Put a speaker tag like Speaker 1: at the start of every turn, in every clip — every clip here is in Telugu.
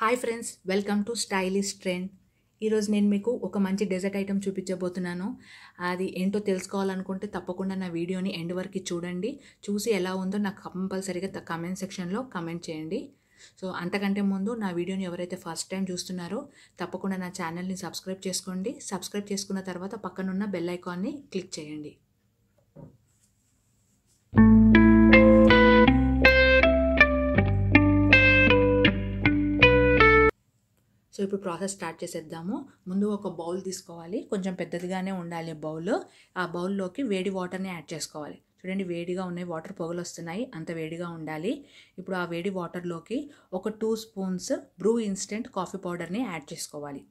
Speaker 1: hi friends welcome to stylish trend ఈరోజు నేను మీకు ఒక మంచి డెజర్ట్ ఐటెం చూపించబోతున్నాను అది ఏంటో తెలుసుకోవాలనుకుంటే తప్పకుండా నా వీడియోని ఎండ్ వరకు చూడండి చూసి ఎలా ఉందో నాకు కంపల్సరీగా కమెంట్ సెక్షన్లో కమెంట్ చేయండి సో అంతకంటే ముందు నా వీడియోని ఎవరైతే ఫస్ట్ టైం చూస్తున్నారో తప్పకుండా నా ఛానల్ని సబ్స్క్రైబ్ చేసుకోండి సబ్స్క్రైబ్ చేసుకున్న తర్వాత పక్కనున్న బెల్ ఐకాన్ని క్లిక్ చేయండి ఇప్పుడు ప్రాసెస్ స్టార్ట్ చేసేద్దాము ముందు ఒక బౌల్ తీసుకోవాలి కొంచెం పెద్దదిగానే ఉండాలి బౌల్ ఆ బౌల్లోకి వేడి వాటర్ని యాడ్ చేసుకోవాలి చూడండి వేడిగా ఉన్నాయి వాటర్ పొగలు వస్తున్నాయి అంత వేడిగా ఉండాలి ఇప్పుడు ఆ వేడి వాటర్లోకి ఒక two spoons Bru instant coffee పౌడర్ని యాడ్ చేసుకోవాలి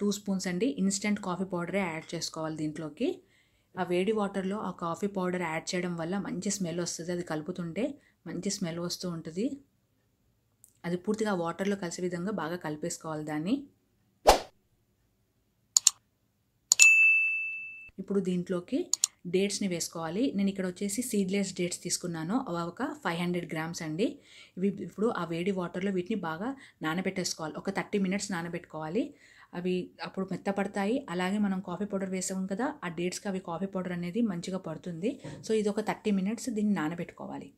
Speaker 1: టూ స్పూన్స్ అండి ఇన్స్టెంట్ కాఫీ పౌడరే యాడ్ చేసుకోవాలి దీంట్లోకి ఆ వేడి వాటర్లో ఆ కాఫీ పౌడర్ యాడ్ చేయడం వల్ల మంచి స్మెల్ వస్తుంది అది కలుపుతుంటే మంచి స్మెల్ వస్తూ ఉంటుంది అది పూర్తిగా వాటర్లో కలిసే విధంగా బాగా కలిపేసుకోవాలి దాన్ని ఇప్పుడు దీంట్లోకి డేట్స్ని వేసుకోవాలి నేను ఇక్కడ వచ్చేసి సీడ్లెస్ డేట్స్ తీసుకున్నాను అవి ఒక ఫైవ్ హండ్రెడ్ గ్రామ్స్ అండి ఇవి ఇప్పుడు ఆ వేడి వాటర్లో వీటిని బాగా నానబెట్టేసుకోవాలి ఒక థర్టీ మినిట్స్ నానబెట్టుకోవాలి అవి అప్పుడు మెత్తపడతాయి అలాగే మనం కాఫీ పౌడర్ వేసాం కదా ఆ డేట్స్కి అవి కాఫీ పౌడర్ అనేది మంచిగా పడుతుంది సో ఇది ఒక థర్టీ మినిట్స్ దీన్ని నానబెట్టుకోవాలి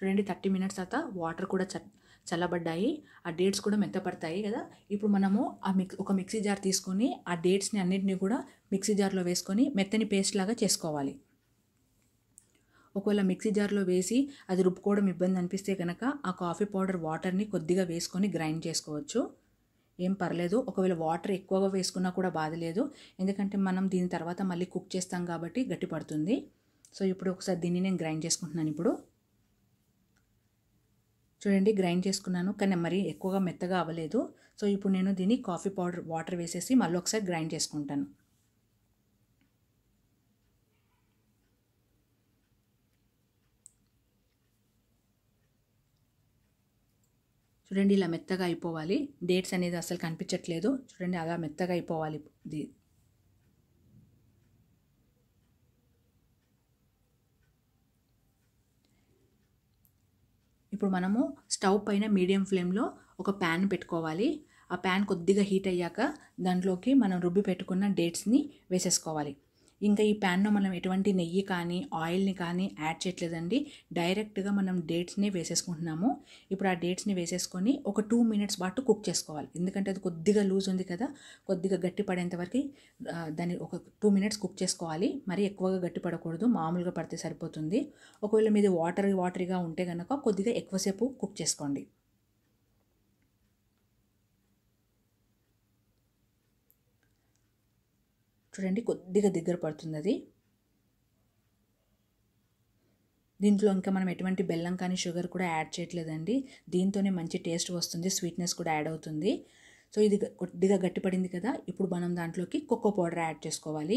Speaker 1: చూడండి థర్టీ మినిట్స్ తర్వాత వాటర్ కూడా చల్లబడ్డాయి ఆ డేట్స్ కూడా మెత్తపడతాయి కదా ఇప్పుడు మనము ఆ మిక్ ఒక మిక్సీ జార్ తీసుకొని ఆ డేట్స్ని అన్నింటినీ కూడా మిక్సీ జార్లో వేసుకొని మెత్తని పేస్ట్ లాగా చేసుకోవాలి ఒకవేళ మిక్సీ జార్లో వేసి అది రుబ్బుకోవడం ఇబ్బంది అనిపిస్తే కనుక ఆ కాఫీ పౌడర్ వాటర్ని కొద్దిగా వేసుకొని గ్రైండ్ చేసుకోవచ్చు ఏం పర్లేదు ఒకవేళ వాటర్ ఎక్కువగా వేసుకున్నా కూడా బాధ లేదు ఎందుకంటే మనం దీని తర్వాత మళ్ళీ కుక్ చేస్తాం కాబట్టి గట్టి పడుతుంది సో ఇప్పుడు ఒకసారి దీన్ని నేను గ్రైండ్ చేసుకుంటున్నాను ఇప్పుడు చూడండి గ్రైండ్ చేసుకున్నాను కానీ మరీ ఎక్కువగా మెత్తగా అవ్వలేదు సో ఇప్పుడు నేను దీన్ని కాఫీ పౌడర్ వాటర్ వేసేసి మళ్ళీ ఒకసారి గ్రైండ్ చేసుకుంటాను చూడండి ఇలా మెత్తగా అయిపోవాలి డేట్స్ అనేది అసలు కనిపించట్లేదు చూడండి అలా మెత్తగా అయిపోవాలి ఇప్పుడు మనము స్టవ్ పైన మీడియం ఫ్లేమ్లో ఒక ప్యాన్ పెట్టుకోవాలి ఆ ప్యాన్ కొద్దిగా హీట్ అయ్యాక దాంట్లోకి మనం రుబ్బి పెట్టుకున్న డేట్స్ని వేసేసుకోవాలి ఇంకా ఈ ప్యాన్లో మనం ఎటువంటి నెయ్యి కానీ ఆయిల్ని కానీ యాడ్ చేయట్లేదండి డైరెక్ట్గా మనం డేట్స్ని వేసేసుకుంటున్నాము ఇప్పుడు ఆ డేట్స్ని వేసేసుకొని ఒక టూ మినిట్స్ పాటు కుక్ చేసుకోవాలి ఎందుకంటే అది కొద్దిగా లూజ్ ఉంది కదా కొద్దిగా గట్టి పడేంత వరకు దాన్ని ఒక టూ మినిట్స్ కుక్ చేసుకోవాలి మరీ ఎక్కువగా గట్టి పడకూడదు మామూలుగా పడితే సరిపోతుంది ఒకవేళ మీది వాటర్ వాటరీగా ఉంటే కనుక కొద్దిగా ఎక్కువసేపు కుక్ చేసుకోండి చూడండి కొద్దిగా దగ్గర పడుతుంది అది దీంట్లో ఇంకా మనం ఎటువంటి బెల్లం కానీ షుగర్ కూడా యాడ్ చేయట్లేదండి దీంతోనే మంచి టేస్ట్ వస్తుంది స్వీట్నెస్ కూడా యాడ్ అవుతుంది సో ఇది కొద్దిగా గట్టిపడింది కదా ఇప్పుడు మనం దాంట్లోకి కొక్కో పౌడర్ యాడ్ చేసుకోవాలి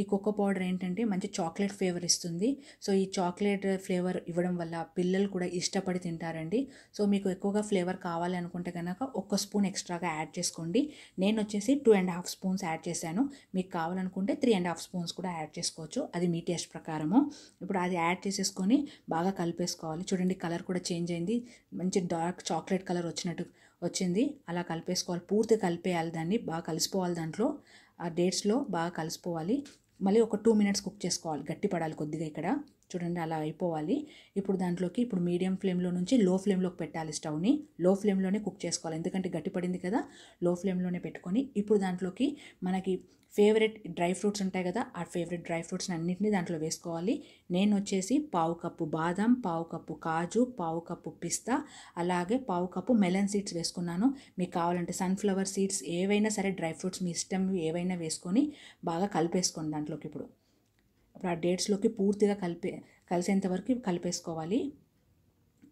Speaker 1: ఈ కొక్కో పౌడర్ ఏంటంటే మంచి చాక్లెట్ ఫ్లేవర్ ఇస్తుంది సో ఈ చాక్లెట్ ఫ్లేవర్ ఇవ్వడం వల్ల పిల్లలు కూడా ఇష్టపడి తింటారండి సో మీకు ఎక్కువగా ఫ్లేవర్ కావాలి అనుకుంటే కనుక ఒక్క స్పూన్ ఎక్స్ట్రాగా యాడ్ చేసుకోండి నేను వచ్చేసి two and half spoons add చేశాను మీకు కావాలనుకుంటే త్రీ అండ్ హాఫ్ స్పూన్స్ కూడా యాడ్ చేసుకోవచ్చు అది మీ టేస్ట్ ప్రకారము ఇప్పుడు అది యాడ్ చేసేసుకొని బాగా కలిపేసుకోవాలి చూడండి కలర్ కూడా చేంజ్ అయింది మంచి డార్క్ చాక్లెట్ కలర్ వచ్చినట్టు వచ్చింది అలా కలిపేసుకోవాలి పూర్తి కలిపేయాలి దాన్ని బాగా కలిసిపోవాలి దాంట్లో ఆ డేట్స్లో బాగా కలిసిపోవాలి మళ్ళీ ఒక టూ మినిట్స్ కుక్ చేసుకోవాలి గట్టి పడాలి కొద్దిగా ఇక్కడ చూడండి అలా అయిపోవాలి ఇప్పుడు దాంట్లోకి ఇప్పుడు మీడియం ఫ్లేమ్లో నుంచి లో ఫ్లేమ్లోకి పెట్టాలి స్టవ్ని లో ఫ్లేమ్లోనే కుక్ చేసుకోవాలి ఎందుకంటే గట్టి పడింది కదా లో ఫ్లేమ్లోనే పెట్టుకొని ఇప్పుడు దాంట్లోకి మనకి ఫేవరెట్ డ్రై ఫ్రూట్స్ ఉంటాయి కదా ఆ ఫేవరెట్ డ్రై ఫ్రూట్స్ని అన్నింటినీ దాంట్లో వేసుకోవాలి నేను వచ్చేసి పావు కప్పు బాదం పావు కప్పు కాజు పావు కప్పు పిస్తా అలాగే పావు కప్పు మెలన్ సీడ్స్ వేసుకున్నాను మీకు కావాలంటే సన్ఫ్లవర్ సీడ్స్ ఏవైనా సరే డ్రై ఫ్రూట్స్ మీ ఇష్టం ఏవైనా వేసుకొని బాగా కలిపేసుకోండి దాంట్లోకి ఇప్పుడు ఇప్పుడు ఆ డేట్స్లోకి పూర్తిగా కలిపే కలిసేంతవరకు కలిపేసుకోవాలి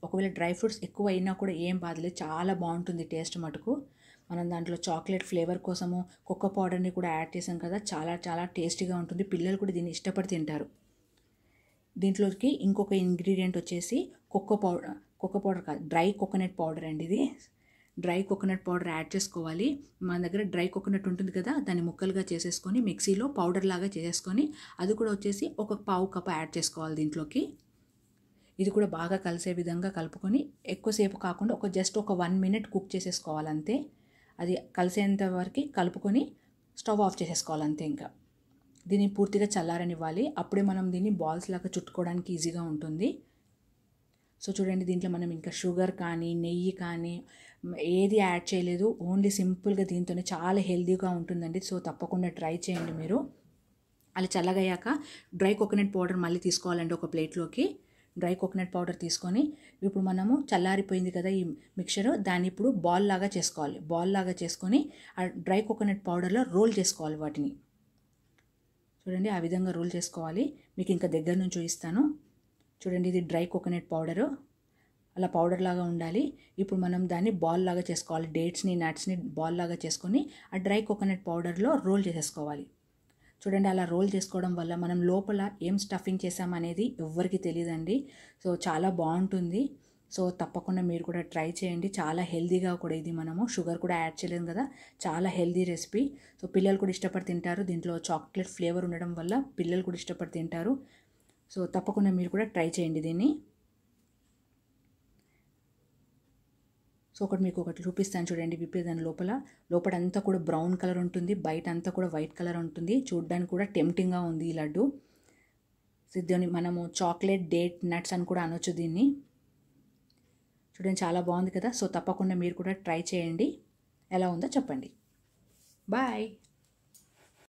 Speaker 1: ఒకవేళ డ్రై ఫ్రూట్స్ ఎక్కువ అయినా కూడా ఏం బాధలేదు చాలా బాగుంటుంది టేస్ట్ మటుకు మనం దాంట్లో చాక్లెట్ ఫ్లేవర్ కోసము కుక్క పౌడర్ని కూడా యాడ్ చేసాం కదా చాలా చాలా టేస్టీగా ఉంటుంది పిల్లలు కూడా దీన్ని ఇష్టపడి తింటారు దీంట్లోకి ఇంకొక ఇంగ్రీడియంట్ వచ్చేసి కుక్క పౌడర్ కుక్క పౌడర్ కాదు డ్రై కోకోనట్ పౌడర్ అండి ఇది డ్రై కోకోనట్ పౌడర్ యాడ్ చేసుకోవాలి మన దగ్గర డ్రై కోకోనట్ ఉంటుంది కదా దాన్ని ముక్కలుగా చేసేసుకొని మిక్సీలో పౌడర్ లాగా చేసేసుకొని అది కూడా వచ్చేసి ఒక పావు కప్ప యాడ్ చేసుకోవాలి దీంట్లోకి ఇది కూడా బాగా కలిసే విధంగా కలుపుకొని ఎక్కువసేపు కాకుండా ఒక జస్ట్ ఒక వన్ మినిట్ కుక్ చేసేసుకోవాలంతే అది కలిసేంత వరకు కలుపుకొని స్టవ్ ఆఫ్ చేసేసుకోవాలి అంతే ఇంకా దీన్ని పూర్తిగా చల్లారనివ్వాలి అప్పుడే మనం దీన్ని బాల్స్ లాగా చుట్టుకోవడానికి ఈజీగా ఉంటుంది సో చూడండి దీంట్లో మనం ఇంకా షుగర్ కానీ నెయ్యి కానీ ఏది యాడ్ చేయలేదు ఓన్లీ సింపుల్గా దీంతోనే చాలా హెల్దీగా ఉంటుందండి సో తప్పకుండా ట్రై చేయండి మీరు అలా చల్లగయ్యాక డ్రై కోకోనట్ పౌడర్ మళ్ళీ తీసుకోవాలండి ఒక ప్లేట్లోకి డ్రై కోకోనట్ పౌడర్ తీసుకొని ఇప్పుడు మనము చల్లారిపోయింది కదా ఈ మిక్చర్ దాన్ని ఇప్పుడు బాల్ లాగా చేసుకోవాలి బాల్ లాగా చేసుకొని ఆ డ్రై కోకోనట్ పౌడర్లో రోల్ చేసుకోవాలి వాటిని చూడండి ఆ విధంగా రోల్ చేసుకోవాలి మీకు ఇంకా దగ్గర నుంచి చూపిస్తాను చూడండి ఇది డ్రై కోకోనట్ పౌడరు అలా పౌడర్ లాగా ఉండాలి ఇప్పుడు మనం దాన్ని బాల్ లాగా చేసుకోవాలి డేట్స్ని నట్స్ని బాల్ లాగా చేసుకొని ఆ డ్రై కోకోనట్ పౌడర్లో రోల్ చేసేసుకోవాలి చూడండి అలా రోల్ చేసుకోవడం వల్ల మనం లోపల ఏం స్టఫింగ్ చేసామనేది ఎవ్వరికి తెలియదండి సో చాలా బాగుంటుంది సో తప్పకుండా మీరు కూడా ట్రై చేయండి చాలా హెల్దీగా కూడా ఇది మనము షుగర్ కూడా యాడ్ చేయలేము కదా చాలా హెల్దీ రెసిపీ సో పిల్లలు కూడా ఇష్టపడి తింటారు దీంట్లో చాక్లెట్ ఫ్లేవర్ ఉండడం వల్ల పిల్లలు కూడా ఇష్టపడి తింటారు సో తప్పకుండా మీరు కూడా ట్రై చేయండి దీన్ని ఒకటి మీకు ఒకటి చూపిస్తాను చూడండి విప్పే దాని లోపల లోపల అంతా కూడా బ్రౌన్ కలర్ ఉంటుంది బయట అంతా కూడా వైట్ కలర్ ఉంటుంది చూడడానికి కూడా టెంప్టింగ్గా ఉంది ఈ లడ్డు సిద్ధోని మనము చాక్లెట్ డేట్ నట్స్ అని కూడా అనొచ్చు దీన్ని చూడండి చాలా బాగుంది కదా సో తప్పకుండా మీరు కూడా ట్రై చేయండి ఎలా ఉందో చెప్పండి బాయ్